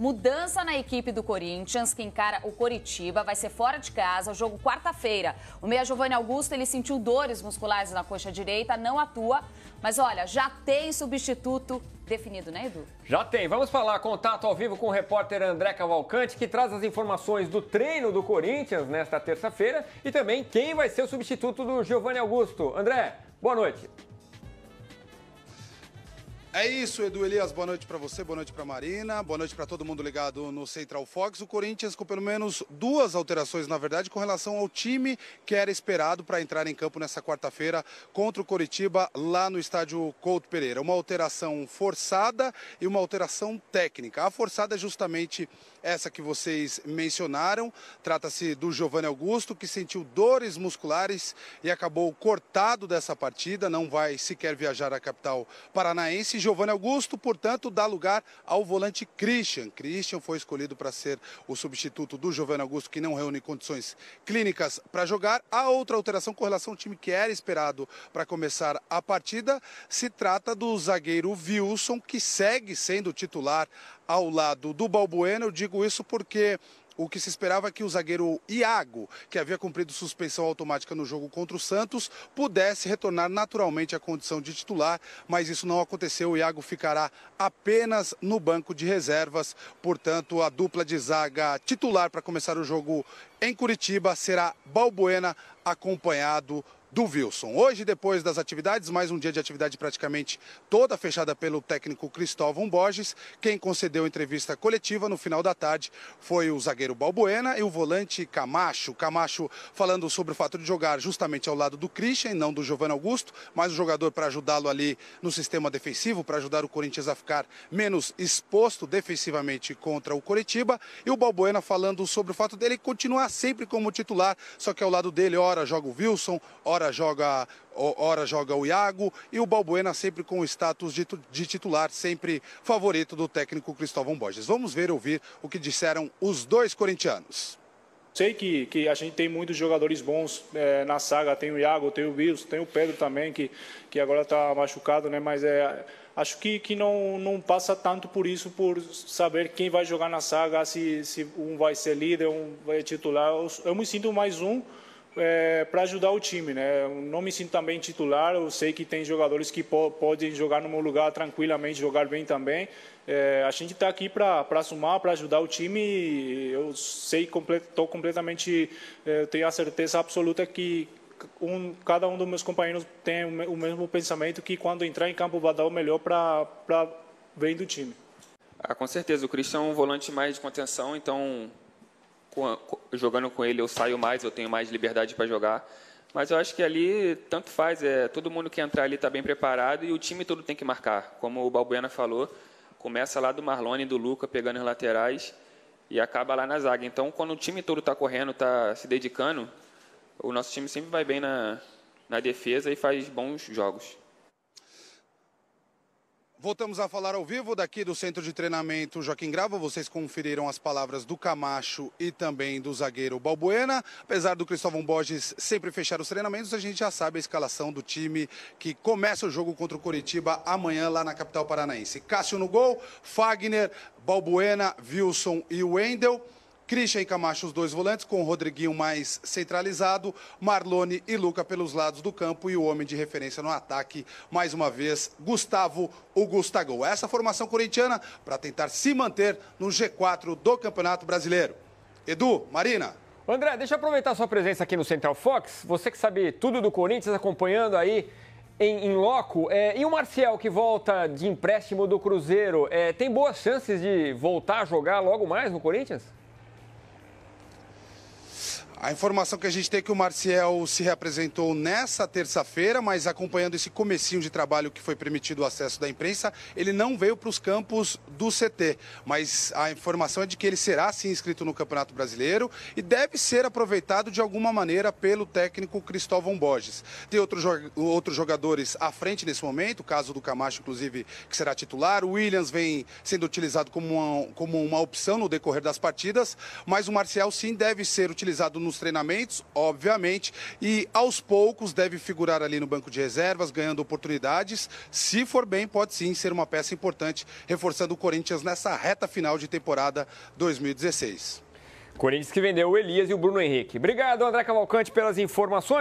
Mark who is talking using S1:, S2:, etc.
S1: Mudança na equipe do Corinthians, que encara o Coritiba, vai ser fora de casa, o jogo quarta-feira. O meia Giovanni Augusto, ele sentiu dores musculares na coxa direita, não atua. Mas olha, já tem substituto definido, né, Edu?
S2: Já tem. Vamos falar contato ao vivo com o repórter André Cavalcante, que traz as informações do treino do Corinthians nesta terça-feira e também quem vai ser o substituto do Giovanni Augusto. André, boa noite.
S1: É isso, Edu Elias, boa noite para você, boa noite para Marina, boa noite para todo mundo ligado no Central Fox. O Corinthians com pelo menos duas alterações, na verdade, com relação ao time que era esperado para entrar em campo nessa quarta-feira contra o Coritiba lá no estádio Couto Pereira. Uma alteração forçada e uma alteração técnica. A forçada é justamente essa que vocês mencionaram. Trata-se do Giovanni Augusto, que sentiu dores musculares e acabou cortado dessa partida, não vai sequer viajar à capital paranaense Giovanni Augusto, portanto, dá lugar ao volante Christian. Christian foi escolhido para ser o substituto do Giovanni Augusto, que não reúne condições clínicas para jogar. A outra alteração com relação ao time que era esperado para começar a partida se trata do zagueiro Wilson, que segue sendo titular ao lado do Balbuena. Eu digo isso porque o que se esperava é que o zagueiro Iago, que havia cumprido suspensão automática no jogo contra o Santos, pudesse retornar naturalmente à condição de titular, mas isso não aconteceu. O Iago ficará apenas no banco de reservas. Portanto, a dupla de zaga titular para começar o jogo em Curitiba será Balbuena, acompanhado do Wilson. Hoje, depois das atividades, mais um dia de atividade praticamente toda fechada pelo técnico Cristóvão Borges. Quem concedeu entrevista coletiva no final da tarde foi o zagueiro Balbuena e o volante Camacho. Camacho falando sobre o fato de jogar justamente ao lado do Christian, não do Giovanni Augusto, mas o jogador para ajudá-lo ali no sistema defensivo, para ajudar o Corinthians a ficar menos exposto defensivamente contra o Coritiba. E o Balbuena falando sobre o fato dele continuar sempre como titular, só que ao lado dele, ora joga o Wilson, ora hora joga hora joga o Iago e o Balbuena sempre com o status de, de titular, sempre favorito do técnico Cristóvão Borges. Vamos
S3: ver ouvir o que disseram os dois corintianos. Sei que, que a gente tem muitos jogadores bons é, na saga, tem o Iago, tem o Wilson, tem o Pedro também, que, que agora está machucado, né? mas é, acho que, que não, não passa tanto por isso, por saber quem vai jogar na saga, se, se um vai ser líder, um vai ser titular. Eu, eu me sinto mais um, é, para ajudar o time. Né? Não me sinto também titular, eu sei que tem jogadores que po podem jogar no meu lugar tranquilamente, jogar bem também. É, a gente está aqui para somar, para ajudar o time. E eu sei, estou completamente, é, tenho a certeza absoluta que um, cada um dos meus companheiros tem o mesmo pensamento que quando entrar em campo vai dar o melhor para bem do time.
S2: Ah, com certeza, o Christian é um volante mais de contenção, então com, jogando com ele eu saio mais, eu tenho mais liberdade para jogar. Mas eu acho que ali tanto faz, é todo mundo que entrar ali está bem preparado e o time todo tem que marcar. Como o Balbuena falou, começa lá do Marlone e do Luca pegando os laterais e acaba lá na zaga. Então, quando o time todo está correndo, está se dedicando, o nosso time sempre vai bem na, na defesa e faz bons jogos.
S1: Voltamos a falar ao vivo daqui do Centro de Treinamento Joaquim Grava. Vocês conferiram as palavras do Camacho e também do zagueiro Balbuena. Apesar do Cristóvão Borges sempre fechar os treinamentos, a gente já sabe a escalação do time que começa o jogo contra o Coritiba amanhã lá na capital paranaense. Cássio no gol, Fagner, Balbuena, Wilson e Wendel. Christian e Camacho, os dois volantes, com o Rodriguinho mais centralizado, Marlone e Luca pelos lados do campo e o homem de referência no ataque, mais uma vez, Gustavo, o Gustagol. Essa formação corintiana para tentar se manter no
S2: G4 do Campeonato Brasileiro. Edu, Marina. André, deixa eu aproveitar sua presença aqui no Central Fox. Você que sabe tudo do Corinthians, acompanhando aí em, em loco. É, e o Marcial, que volta de empréstimo do Cruzeiro, é, tem boas chances de voltar a jogar logo mais no Corinthians? A informação que a gente
S1: tem é que o Marcial se reapresentou nessa terça-feira, mas acompanhando esse comecinho de trabalho que foi permitido o acesso da imprensa, ele não veio para os campos do CT. Mas a informação é de que ele será sim inscrito no Campeonato Brasileiro e deve ser aproveitado de alguma maneira pelo técnico Cristóvão Borges. Tem outros jogadores à frente nesse momento, o caso do Camacho, inclusive, que será titular. O Williams vem sendo utilizado como uma, como uma opção no decorrer das partidas, mas o Marcial sim deve ser utilizado no nos treinamentos, obviamente, e aos poucos deve figurar ali no banco de reservas, ganhando oportunidades. Se for bem, pode sim ser uma peça importante, reforçando o Corinthians nessa reta final de
S2: temporada 2016. Corinthians que vendeu o Elias e o Bruno Henrique. Obrigado, André Cavalcante, pelas informações.